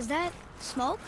Is that smoke?